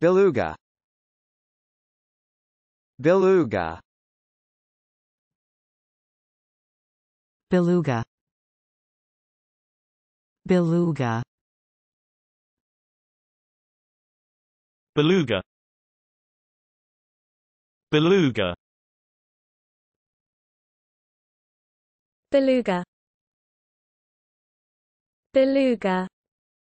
Beluga Beluga Beluga Beluga Beluga Beluga Beluga Beluga